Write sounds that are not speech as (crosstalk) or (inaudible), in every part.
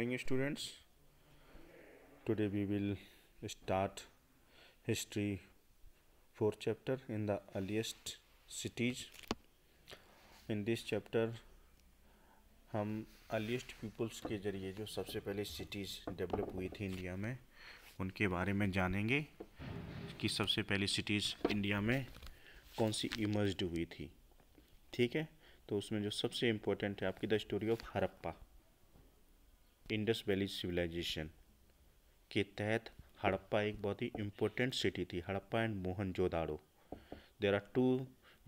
morning students today we will start history 4 chapter in the earliest cities in this chapter हम earliest peoples के ज़रिए जो सबसे पहले सिटीज़ डेवलप हुई थी इंडिया में उनके बारे में जानेंगे कि सबसे पहली सिटीज़ इंडिया में कौन सी इमर्ज हुई थी ठीक है तो उसमें जो सबसे इम्पोर्टेंट है आपकी the story of Harappa Indus valley civilization के तहत हड़प्पा एक बहुत ही इम्पोर्टेंट सिटी थी Harappa and Mohenjodaro there are two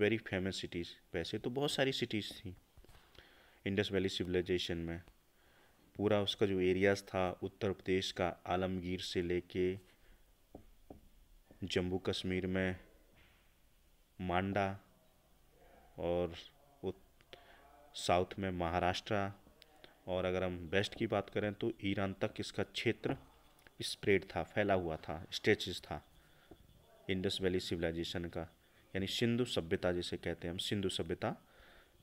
very famous cities वैसे तो बहुत सारी सिटीज़ थी इंडस वैली सिविलाइजेशन में पूरा उसका जो एरियाज़ था उत्तर प्रदेश का आलमगीर से लेके जम्मू कश्मीर में मांडा और साउथ में महाराष्ट्र और अगर हम वेस्ट की बात करें तो ईरान तक इसका क्षेत्र स्प्रेड था फैला हुआ था स्टेच था इंडस वैली सिविलाइजेशन का यानी सिंधु सभ्यता जिसे कहते हैं हम सिंधु सभ्यता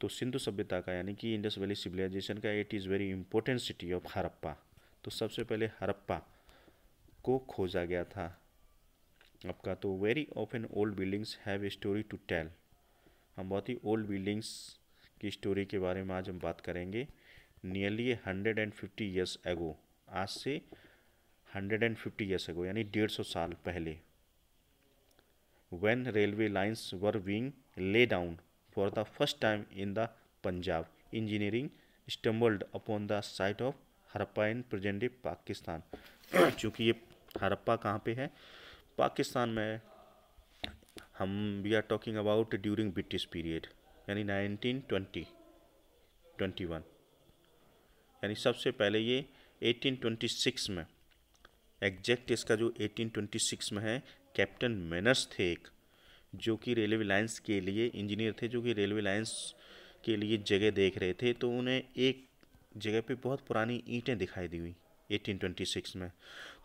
तो सिंधु सभ्यता का यानी कि इंडस वैली सिविलाइजेशन का it is very important city of Harappa तो सबसे पहले हरप्पा को खोजा गया था आपका तो very often old buildings have a story to tell हम बहुत ही ओल्ड बिल्डिंग्स की स्टोरी के बारे में आज हम बात करेंगे nearly hundred and fifty years ago आज से hundred and fifty years ago यानी डेढ़ सौ साल पहले when railway lines were being lay down for the first time in the Punjab engineering stumbled upon the site of Harappa in present Pakistan चूँकि ये हरप्पा कहाँ पे है पाकिस्तान में हम we are talking about during British period यानी 1920 21 यानी सबसे पहले ये 1826 में एग्जैक्ट इसका जो 1826 में है कैप्टन मेनर्स थे एक जो कि रेलवे लाइन्स के लिए इंजीनियर थे जो कि रेलवे लाइन्स के लिए जगह देख रहे थे तो उन्हें एक जगह पे बहुत पुरानी ईंटें दिखाई दी हुई 1826 में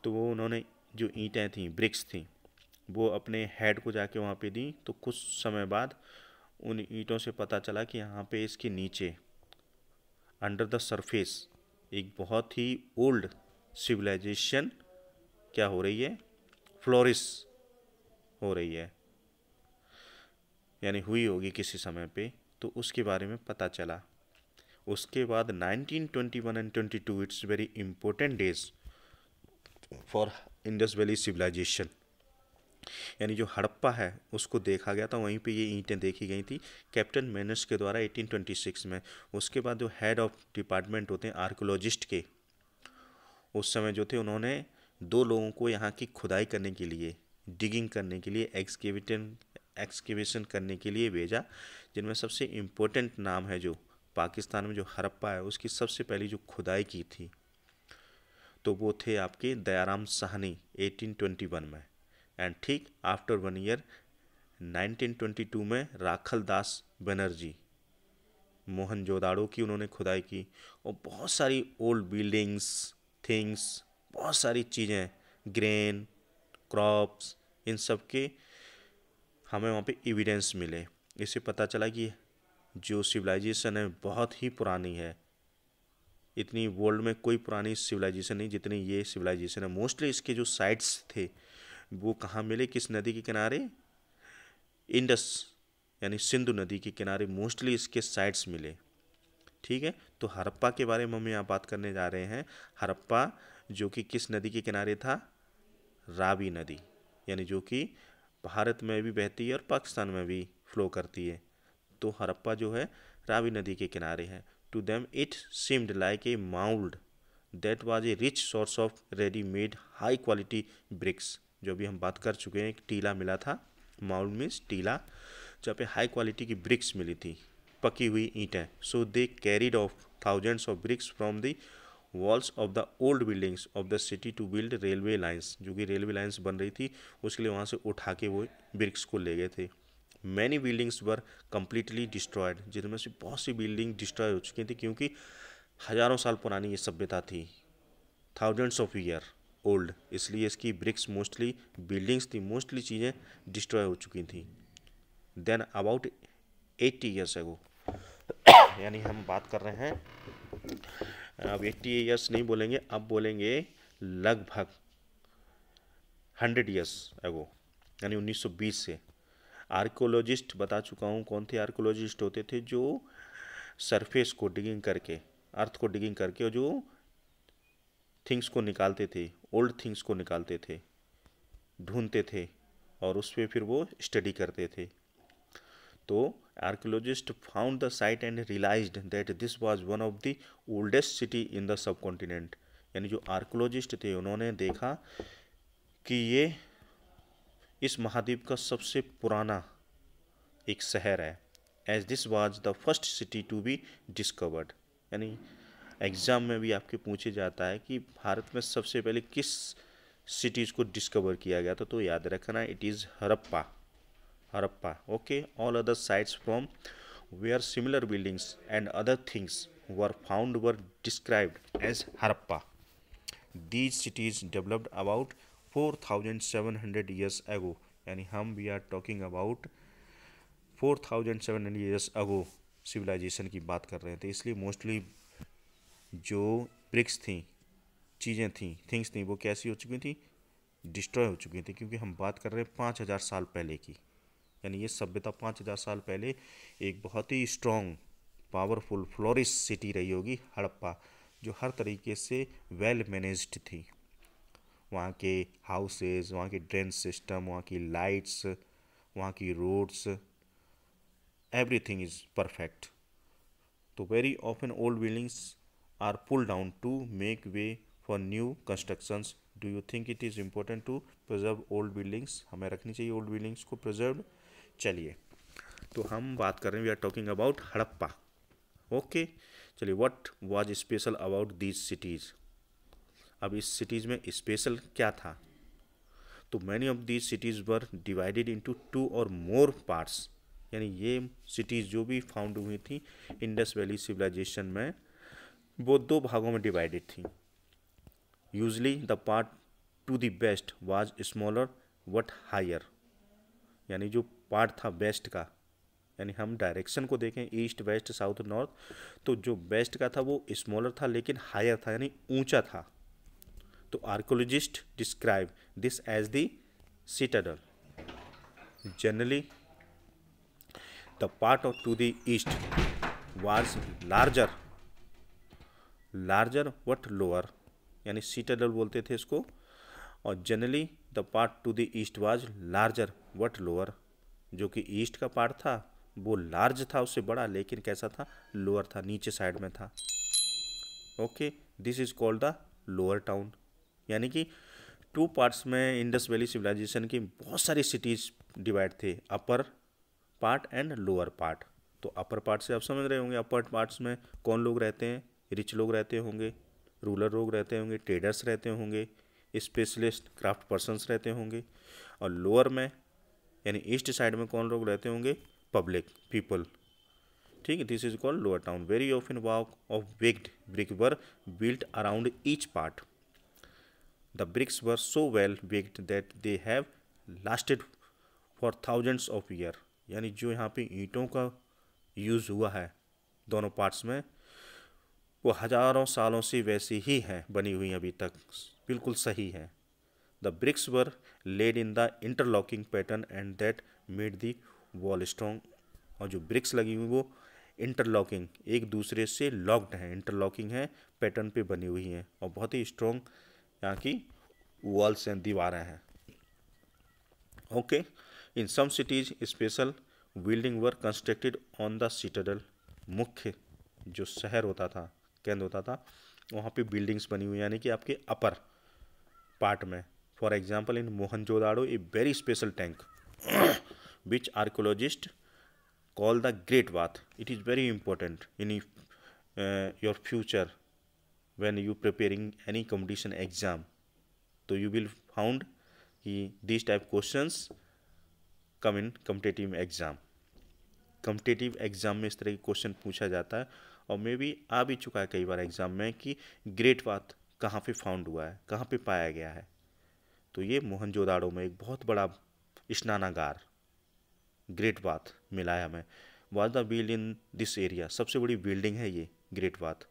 तो वो उन्होंने जो ईंटें थीं ब्रिक्स थीं वो अपने हेड को जाके वहाँ पे दी तो कुछ समय बाद उन ईंटों से पता चला कि यहाँ पे इसके नीचे अंडर द सरफेस एक बहुत ही ओल्ड सिविलाइजेशन क्या हो रही है फ्लोरिस हो रही है यानी हुई होगी किसी समय पे तो उसके बारे में पता चला उसके बाद 1921 and 22 it's very important days for Indus valley civilization यानी जो हड़प्पा है उसको देखा गया था वहीं पे ये ईंटें देखी गई थी कैप्टन मेनस के द्वारा 1826 में उसके बाद जो हेड ऑफ डिपार्टमेंट होते हैं आर्कोलॉजिस्ट के उस समय जो थे उन्होंने दो लोगों को यहाँ की खुदाई करने के लिए डिगिंग करने के लिए एक्सकेविटन एक्सकेविशन करने के लिए भेजा जिनमें सबसे इम्पोर्टेंट नाम है जो पाकिस्तान में जो हड़प्पा है उसकी सबसे पहली जो खुदाई की थी तो वो थे आपके दयाराम साहनी 1821 में एंड ठीक आफ्टर वन ईयर 1922 में राखल दास बनर्जी मोहन जोदाड़ो की उन्होंने खुदाई की और बहुत सारी ओल्ड बिल्डिंग्स थिंग्स बहुत सारी चीज़ें ग्रेन क्रॉप्स इन सब के हमें वहाँ पे एविडेंस मिले इससे पता चला कि जो सिविलाइजेशन है बहुत ही पुरानी है इतनी वर्ल्ड में कोई पुरानी सिविलाइजेशन नहीं जितनी ये सिविलाइजेशन है मोस्टली इसके जो साइट्स थे वो कहाँ मिले किस नदी के किनारे इंडस यानी सिंधु नदी के किनारे मोस्टली इसके साइट्स मिले ठीक है तो हरप्पा के बारे में हम यहाँ बात करने जा रहे हैं हरप्पा जो कि किस नदी के किनारे था रावी नदी यानी जो कि भारत में भी बहती है और पाकिस्तान में भी फ्लो करती है तो हरप्पा जो है रावी नदी के किनारे है to them it seemed like a mould that was a rich source of readymade high quality bricks जो भी हम बात कर चुके हैं एक टीला मिला था माउंट मीन्स टीला जहाँ पे हाई क्वालिटी की ब्रिक्स मिली थी पकी हुई ईंटें so they carried off thousands of bricks from the walls of the old buildings of the city to build railway lines जो कि रेलवे लाइन्स बन रही थी उसके लिए वहाँ से उठा के वो ब्रिक्स को ले गए थे many buildings were completely destroyed जिनमें से बहुत सी बिल्डिंग डिस्ट्रॉय हो चुकी थी क्योंकि हज़ारों साल पुरानी ये सभ्यता थी थाउजेंड्स ऑफ ईयर ओल्ड इसलिए इसकी ब्रिक्स मोस्टली बिल्डिंग्स थी मोस्टली चीज़ें डिस्ट्रॉय हो चुकी थी देन अबाउट एट्टी ईयर्स है वो यानी हम बात कर रहे हैं अब एट्टी ईयर्स नहीं बोलेंगे अब बोलेंगे लगभग हंड्रेड ईयर्स है वो यानी उन्नीस से आर्कोलॉजिस्ट बता चुका हूँ कौन थे आर्कोलॉजिस्ट होते थे जो सरफेस को डिगिंग करके अर्थ को डिगिंग करके और जो थिंग्स को निकालते थे ओल्ड थिंग्स को निकालते थे ढूंढते थे और उस पर फिर वो स्टडी करते थे तो archaeologist found the site and realise that this was one of the oldest city in the subcontinent यानी जो आर्कोलॉजिस्ट थे उन्होंने देखा कि ये इस महाद्वीप का सबसे पुराना एक शहर है as this was the first city to be discovered यानी एग्ज़ाम में भी आपके पूछे जाता है कि भारत में सबसे पहले किस सिटीज़ को डिस्कवर किया गया था तो याद रखना it is Harappa Harappa okay all other sites from where similar buildings and other things were found were described as Harappa these cities developed about four thousand seven hundred years ago यानी हम we are talking about four thousand seven hundred years ago civilization की बात कर रहे थे इसलिए mostly जो BRICS थी चीज़ें थी थिंग्स थी वो कैसी हो चुकी थी डिस्ट्रॉय हो चुकी थी क्योंकि हम बात कर रहे हैं पाँच हज़ार साल पहले की यानी ये सभ्यता पाँच हज़ार साल पहले एक बहुत ही स्ट्रॉन्ग पावरफुल फ्लोरिस सिटी रही होगी हड़प्पा जो हर तरीके से वेल मैनेज्ड थी वहाँ के हाउसेज वहाँ के ड्रेन सिस्टम वहाँ की लाइट्स वहाँ की रोड्स एवरीथिंग इज़ परफेक्ट तो very often old buildings are pull down to make way for new constructions do you think it is important to preserve old buildings हमें रखनी चाहिए ओल्ड बिल्डिंग्स को preserve चलिए तो हम बात कर रहे हैं we are talking about Harappa okay चलिए what was special about these cities अब इस सिटीज़ में स्पेशल क्या था तो many of these cities were divided into two और मोर पार्ट्स यानी ये सिटीज़ जो भी फाउंड हुई थी इंडस वैली सिविलाइजेशन में वो दो भागों में डिवाइडेड थी usually the part to the west was smaller but higher यानी जो पार्ट था बेस्ट का यानी हम डायरेक्शन को देखें ईस्ट वेस्ट साउथ नॉर्थ तो जो बेस्ट का था वो स्मॉलर था लेकिन हायर था यानी ऊंचा था तो archaeologist describe this as the citadel generally the part of to the east was larger larger but lower यानी सीटाडल बोलते थे इसको और generally the part to the east was larger but lower जो कि ईस्ट का पार्ट था वो लार्ज था उससे बड़ा लेकिन कैसा था लोअर था नीचे साइड में था okay this is called the lower town यानी कि टू पार्ट्स में इंडस वैली सिविलाइजेशन की बहुत सारी सिटीज़ डिवाइड थे upper part and lower part तो अपर पार्ट से आप समझ रहे होंगे अपर पार्ट्स में कौन लोग रहते हैं रिच लोग रहते होंगे रूलर लोग रहते होंगे ट्रेडर्स रहते होंगे स्पेशलिस्ट क्राफ्ट पर्सनस रहते होंगे और लोअर में यानी ईस्ट साइड में कौन लोग रहते होंगे पब्लिक पीपल ठीक है this is called lower town very often वॉक of baked brick were built around each part the bricks were so well baked that they have lasted for thousands of year यानी जो यहाँ पे ईंटों का use हुआ है दोनों पार्ट्स में वो हजारों सालों से वैसी ही हैं बनी हुई अभी तक बिल्कुल सही है the bricks were laid in the interlocking pattern and that made the wall strong और जो ब्रिक्स लगी हुई वो इंटरलॉकिंग एक दूसरे से लॉक्ड हैं इंटरलॉकिंग है पैटर्न पे बनी हुई हैं और बहुत ही स्ट्रॉन्ग यहाँ की वॉल्स हैं दीवारें हैं okay in some cities special building were constructed on the citadel मुख्य जो शहर होता था कैंद होता था वहाँ पे बिल्डिंग्स बनी हुई यानी कि आपके अपर पार्ट में for example in Mohenjodaro a very special tank which archaeologist call the great bath it is very important in your future when you preparing any competition exam तो यू विल फाउंड कि this type question come in competitive exam competitive exam में इस तरह के question पूछा जाता है और मे भी आ भी चुका है कई बार एग्ज़ाम में कि ग्रेट वाथ कहाँ पे फाउंड हुआ है कहाँ पे पाया गया है तो ये मोहनजोदाड़ो में एक बहुत बड़ा स्नानागार ग्रेट बाथ मिला है हमें was the build in this area सबसे बड़ी बिल्डिंग है ये great bath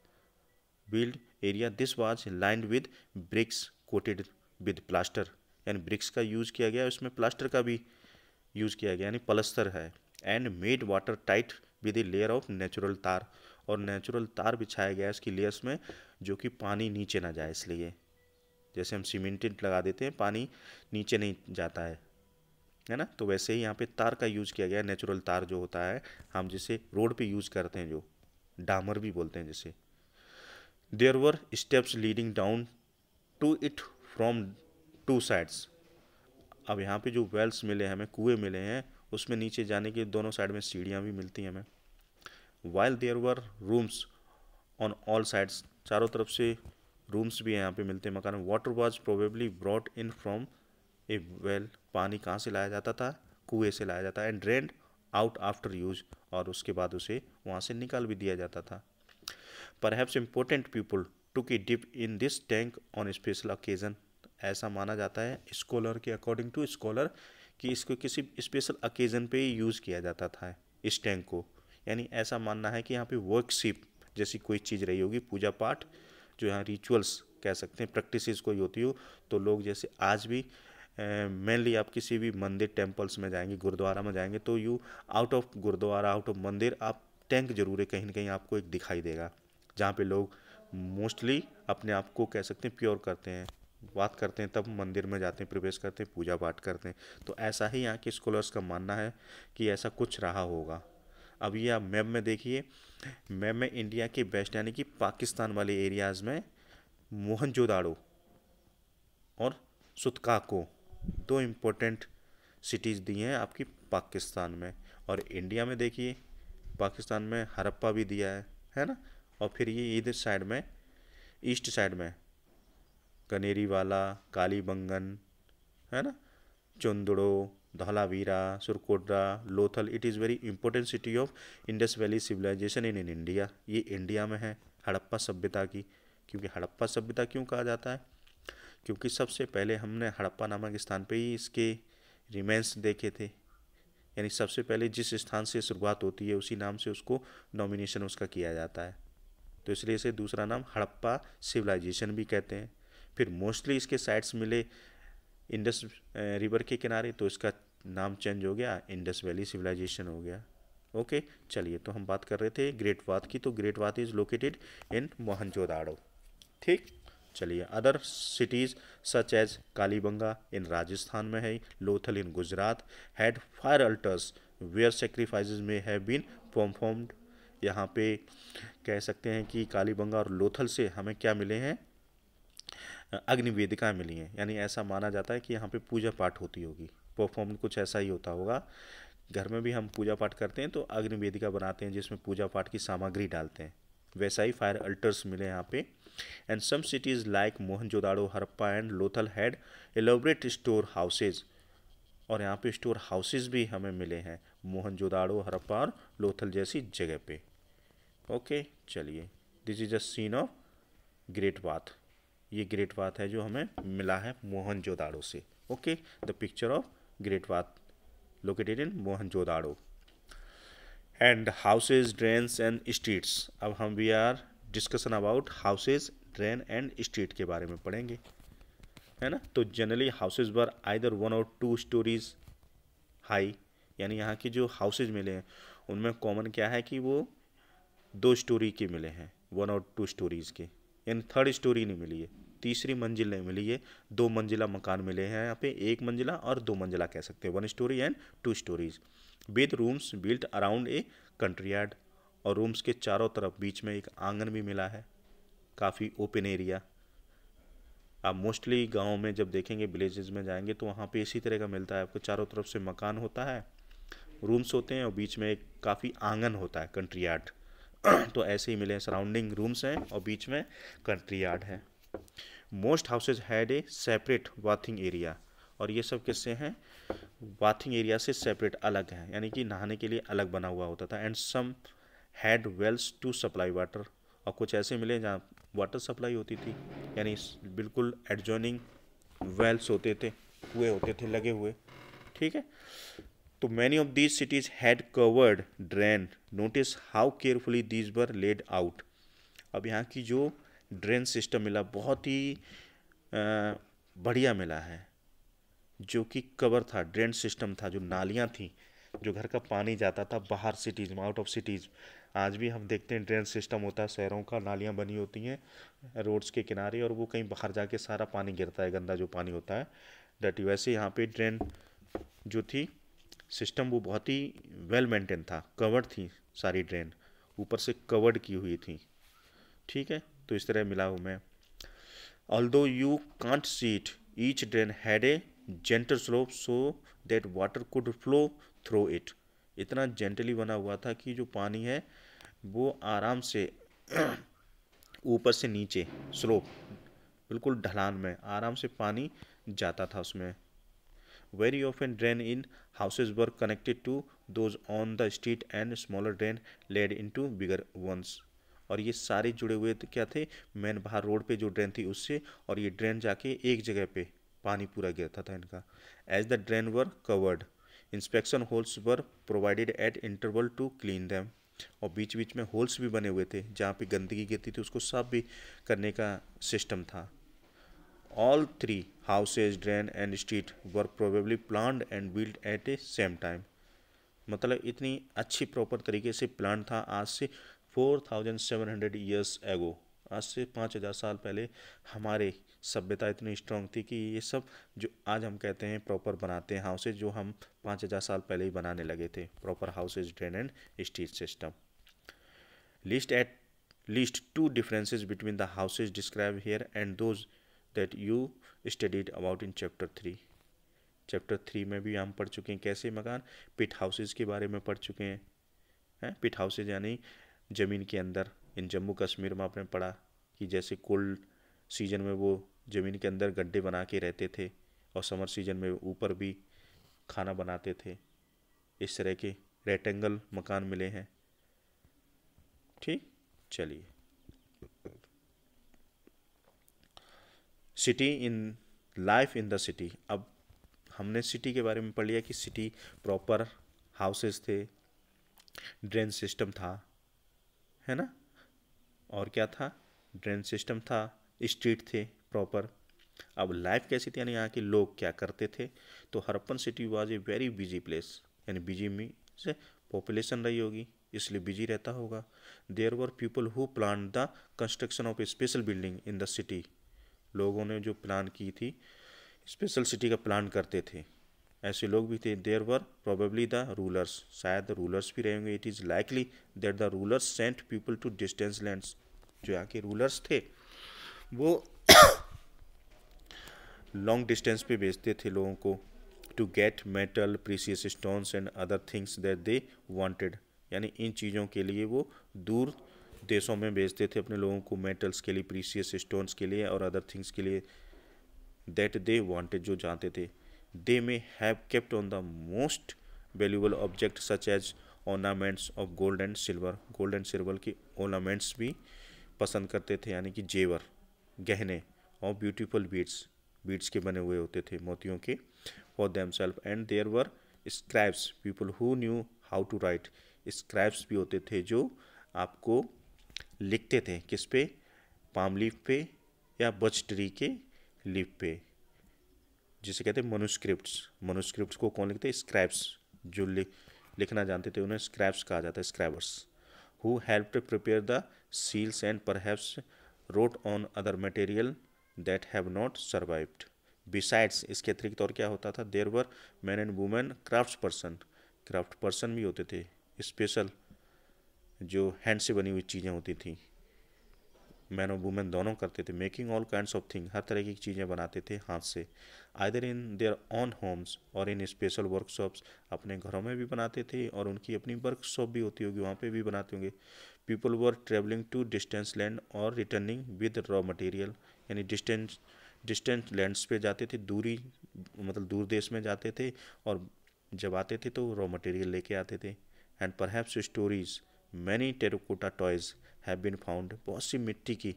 build area this was lined with bricks coated with plaster यानी ब्रिक्स का यूज़ किया गया उसमें प्लास्टर का भी यूज़ किया गया यानी पलस्तर है and made water tight with a layer of natural tar और नेचुरल तार बिछाया गया है इसकी लेयर्स में जो कि पानी नीचे ना जाए इसलिए जैसे हम सीमेंटेड लगा देते हैं पानी नीचे नहीं जाता है है ना तो वैसे ही यहाँ पे तार का यूज़ किया गया है नेचुरल तार जो होता है हम जिसे रोड पे यूज़ करते हैं जो डामर भी बोलते हैं जिसे there were steps leading down to it from two sides अब यहाँ पे जो वेल्स मिले हैं हमें कुएँ मिले हैं उसमें नीचे जाने के दोनों साइड में सीढ़ियाँ भी मिलती हैं हमें while there were rooms on all sides चारों तरफ से रूम्स भी हैं यहाँ पे मिलते हैं मकान water was probably brought in from a well पानी कहाँ से लाया जाता था कुएँ से लाया जाता and drained out after use और उसके बाद उसे वहाँ से निकाल भी दिया जाता था perhaps important people took dip in this tank on special occasion ऐसा माना जाता है स्कॉलर के अकॉर्डिंग टू स्कॉलर कि इसको किसी स्पेशल ओकेजन पे यूज़ किया जाता था इस टैंक को यानी ऐसा मानना है कि यहाँ पे वर्कशिप जैसी कोई चीज़ रही होगी पूजा पाठ जो यहाँ रिचुअल्स कह सकते हैं प्रैक्टिसेस कोई होती हो तो लोग जैसे आज भी मेनली आप किसी भी मंदिर टेम्पल्स में जाएंगे गुरुद्वारा में जाएंगे तो you out of gurdwara out of mandir आप टैंक जरूर है कहीं ना कहीं आपको एक दिखाई देगा जहाँ पे लोग मोस्टली अपने आप को कह सकते हैं प्योर करते हैं बात करते हैं तब मंदिर में जाते हैं प्रवेश करते हैं पूजा पाठ करते हैं तो ऐसा ही यहाँ के स्कॉलर्स का मानना है कि ऐसा कुछ रहा होगा अब आप मैप में देखिए मैप में इंडिया के वेस्ट यानी कि पाकिस्तान वाले एरियाज़ में मोहनजोदाड़ो और सुतकाको दो इम्पोर्टेंट सिटीज़ दी हैं आपकी पाकिस्तान में और इंडिया में देखिए पाकिस्तान में हरप्पा भी दिया है है ना और फिर ये इधर साइड में ईस्ट साइड में कनेरी वाला काली बंगन है ना Chanhudaro Dhalavira, Surkodra, Lothal. It is very important city of Indus Valley civilization in, in India. ये इंडिया में है हड़प्पा सभ्यता की क्योंकि हड़प्पा सभ्यता क्यों कहा जाता है क्योंकि सबसे पहले हमने हड़प्पा नामक स्थान पे ही इसके रिमेंस देखे थे यानी सबसे पहले जिस स्थान से शुरुआत होती है उसी नाम से उसको नॉमिनेशन उसका किया जाता है तो इसलिए इसे दूसरा नाम हड़प्पा सिविलाइजेशन भी कहते हैं फिर मोस्टली इसके साइट्स मिले इंडस रिवर eh, के किनारे तो इसका नाम चेंज हो गया इंडस वैली सिविलाइजेशन हो गया ओके चलिए तो हम बात कर रहे थे ग्रेट वाथ की तो ग्रेट वाथ इज़ लोकेटेड इन मोहनजोदाड़ो ठीक चलिए other cities such as Kalibangan in Rajasthan में है Lothal in Gujarat had fire altars where sacrifice may have been performed यहाँ पे कह सकते हैं कि कालीबंगा और लोथल से हमें क्या मिले हैं अग्निवेदिकाएँ मिली हैं यानी ऐसा माना जाता है कि यहाँ पे पूजा पाठ होती होगी परफॉर्म कुछ ऐसा ही होता होगा घर में भी हम पूजा पाठ करते हैं तो अग्निवेदिका बनाते हैं जिसमें पूजा पाठ की सामग्री डालते हैं वैसा ही फायर अल्टर्स मिले यहाँ पे and some cities like Mohenjodaro Harappa and Lothal had elaborate store houses और यहाँ पे स्टोर हाउसेज भी हमें मिले हैं मोहनजोदाड़ो हरप्पा और लोथल जैसी जगह पे ओके चलिए this is a scene of great bath ये ग्रेट वाथ है जो हमें मिला है मोहन जोदाड़ो से okay the picture of great bath located in Mohenjodaro and houses drains and streets अब हम we are discussion about houses drain and street के बारे में पढ़ेंगे है ना तो generally houses were either one or two storeys high यानी यहाँ के जो हाउसेज मिले हैं उनमें कॉमन क्या है कि वो दो स्टोरी के मिले हैं वन और टू स्टोरीज़ के यानी थर्ड स्टोरी नहीं मिली है तीसरी मंजिल नहीं मिली है दो मंजिला मकान मिले हैं यहाँ पे एक मंजिला और दो मंजिला कह सकते हैं one storey and two storeys with rooms built around a courtyard और रूम्स के चारों तरफ बीच में एक आंगन भी मिला है काफ़ी ओपन एरिया आप मोस्टली गाँव में जब देखेंगे विलेजेस में जाएंगे तो वहाँ पे इसी तरह का मिलता है आपको चारों तरफ से मकान होता है रूम्स होते हैं और बीच में एक काफ़ी आंगन होता है कंट्री यार्ड (clears throat) तो ऐसे ही मिले सराउंडिंग रूम्स हैं और बीच में कंट्री यार्ड है most houses had a separate bathing area और ये सब किससे हैं वाथिंग एरिया से सेपरेट अलग हैं यानी कि नहाने के लिए अलग बना हुआ होता था and some had wells to supply water और कुछ ऐसे मिले जहाँ वाटर सप्लाई होती थी यानी बिल्कुल एडजॉइनिंग वेल्स होते थे कुएँ होते थे लगे हुए ठीक है तो many of these cities had covered drain notice how carefully these were laid out अब यहाँ की जो ड्रेन सिस्टम मिला बहुत ही बढ़िया मिला है जो कि कवर था ड्रेन सिस्टम था जो नालियाँ थी जो घर का पानी जाता था बाहर सिटीज़ में आउट ऑफ सिटीज़ आज भी हम देखते हैं ड्रेन सिस्टम होता है शहरों का नालियाँ बनी होती हैं रोड्स के किनारे और वो कहीं बाहर जाके सारा पानी गिरता है गंदा जो पानी होता है डटी वैसे यहाँ पे ड्रेन जो थी सिस्टम वो बहुत ही वेल मेंटेन था कवर्ड थी सारी ड्रेन ऊपर से कवर्ड की हुई थी ठीक है तो इस तरह मिला हूँ मैं although you can't see it each drain had a gentle slope so that water could flow through it इतना जेंटली बना हुआ था कि जो पानी है वो आराम से (clears throat) ऊपर से नीचे स्लोप बिल्कुल ढलान में आराम से पानी जाता था उसमें very often drain in houses were connected to those on the street and smaller drain led into bigger ones और ये सारे जुड़े हुए थे तो क्या थे मेन बाहर रोड पे जो ड्रेन थी उससे और ये ड्रेन जाके एक जगह पे पानी पूरा गिरता था इनका as the drain were covered inspection holes were provided at interval to clean them और बीच बीच में होल्स भी बने हुए थे जहाँ पे गंदगी गिरती थी उसको साफ भी करने का सिस्टम था all three houses drain and street were probably plan and build at a same time मतलब इतनी अच्छी प्रॉपर तरीके से प्लान था आज से four thousand seven hundred years ago आज से पाँच हज़ार साल पहले हमारे सभ्यता इतनी स्ट्रांग थी कि ये सब जो आज हम कहते हैं प्रॉपर बनाते हैं हाउसेज जो हम पाँच हज़ार साल पहले ही बनाने लगे थे proper houses drain and street system list at least two differences between the houses describe here and those that you studied about in chapter three chapter three में भी हम पढ़ चुके हैं कैसे मकान पिट हाउसेज के बारे में पढ़ चुके हैं हैं पिट हाउसेज यानी ज़मीन के अंदर इन जम्मू कश्मीर में आपने पढ़ा कि जैसे कोल्ड सीजन में वो ज़मीन के अंदर गड्ढे बना के रहते थे और समर सीजन में ऊपर भी खाना बनाते थे इस तरह के रेक्टेंगल मकान मिले हैं ठीक चलिए city in life in the city अब हमने सिटी के बारे में पढ़ लिया कि सिटी प्रॉपर हाउसेस थे ड्रेन सिस्टम था है ना और क्या था ड्रेन सिस्टम था स्ट्रीट थे प्रॉपर अब लाइफ कैसी थी यानी यहाँ के लोग क्या करते थे तो Harappan city was a very busy place यानी बिजी में से पॉपुलेशन रही होगी इसलिए बिजी रहता होगा there were people who plan the construction of a special building in the city लोगों ने जो प्लान की थी स्पेशल सिटी का प्लान करते थे ऐसे लोग भी थे there were probably the rulers शायद रूलर्स भी रहेंगे it is likely that the rulers sent people to distance lands जो यहाँ के रूलर्स थे वो लॉन्ग डिस्टेंस पे भेजते थे लोगों को to get metal precious stones and other things that they wanted यानी इन चीज़ों के लिए वो दूर देशों में भेजते थे अपने लोगों को मेटल्स के लिए प्रीसियस स्टोन्स के लिए और अदर थिंग्स के लिए दैट दे वांटेड जो जानते थे they may have kept on the most valuable object such as ornaments of gold and silver gold and silver ki ornaments bhi pasand karte the yani ki jewar gehne or beautiful beads beads ke bane hue hote the motiyon ke for themselves and there were scribes people who knew how to write scribes bhi hote the jo aapko likhte the kis pe palm leaf pe ya birch tree ke leaf pe जिसे कहते हैं मनुस्क्रिप्ट्स manuscript को कौन लिखते हैं scraps जो लि, लिखना जानते थे उन्हें स्क्रैप्स कहा जाता है scribes who help prepare the seals and perhaps wrote on other material that have not survived besides इसके अतिरिक्त और क्या होता था there were men and women craft person craft person भी होते थे स्पेशल जो हैंड से बनी हुई चीज़ें होती थी मैन और वुमेन दोनों करते थे making all kind of thing हर तरह की चीज़ें बनाते थे हाथ से either in their own homes और इन स्पेशल वर्कशॉप्स अपने घरों में भी बनाते थे और उनकी अपनी वर्कशॉप भी होती होगी वहाँ पे भी बनाते होंगे people were travelling to distance land और रिटर्निंग विद रॉ मटेरियल यानी डिस्टेंस डिस्टेंस लैंड्स पे जाते थे दूरी मतलब दूर देश में जाते थे और जब आते थे तो रॉ मटेरियल लेके आते थे and perhaps stories many terracotta toys have been found बहुत सी मिट्टी की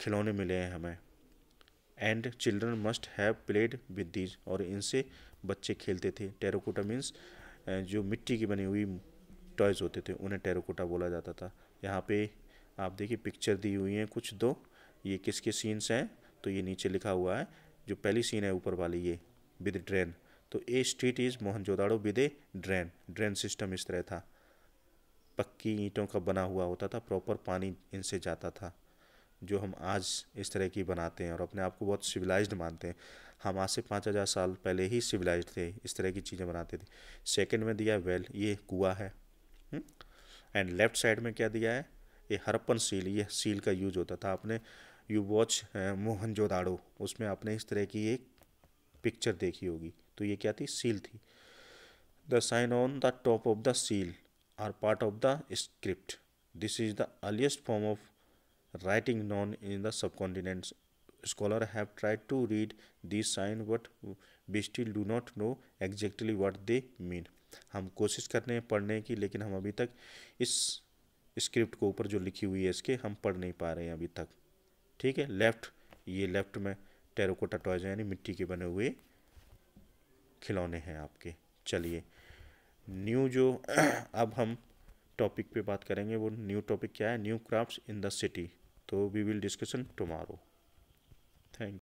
खिलौने मिले हैं हमें and children must have played with these और इनसे बच्चे खेलते थे टेरोकोटा मीन्स जो मिट्टी की बनी हुई टॉयज़ होते थे उन्हें टेरोकोटा बोला जाता था यहाँ पे आप देखिए पिक्चर दी हुई हैं कुछ दो ये किसके सीन्स हैं तो ये नीचे लिखा हुआ है जो पहली सीन है ऊपर वाली ये विद ड्रेन तो a street is Mohenjodaro with a drain drain system इस तरह था पक्की ईंटों का बना हुआ होता था प्रॉपर पानी इनसे जाता था जो हम आज इस तरह की बनाते हैं और अपने आप को बहुत सिविलाइज्ड मानते हैं हम आज से पाँच हज़ार साल पहले ही सिविलाइज थे इस तरह की चीज़ें बनाते थे सेकंड में दिया वेल ये कुआ है एंड लेफ्ट साइड में क्या दिया है ये हरप्पन सील ये सील का यूज होता था आपने यू वॉच मोहनजोदाड़ो उसमें आपने इस तरह की एक पिक्चर देखी होगी तो ये क्या थी सील थी the sign on the top of the seal are part of the script. This is the earliest form of writing known in the subcontinent. scholar have tried to read these sign but we still do not know exactly what they mean. हम कोशिश कर रहे हैं पढ़ने की लेकिन हम अभी तक इस स्क्रिप्ट को ऊपर जो लिखी हुई है इसके हम पढ़ नहीं पा रहे हैं अभी तक ठीक है लेफ्ट ये लेफ्ट में टेरोकोटा टॉयज यानी मिट्टी के बने हुए खिलौने हैं आपके चलिए न्यू जो (clears throat) अब हम टॉपिक पे बात करेंगे वो न्यू टॉपिक क्या है new crafts in the city तो we will discussion tomorrow thank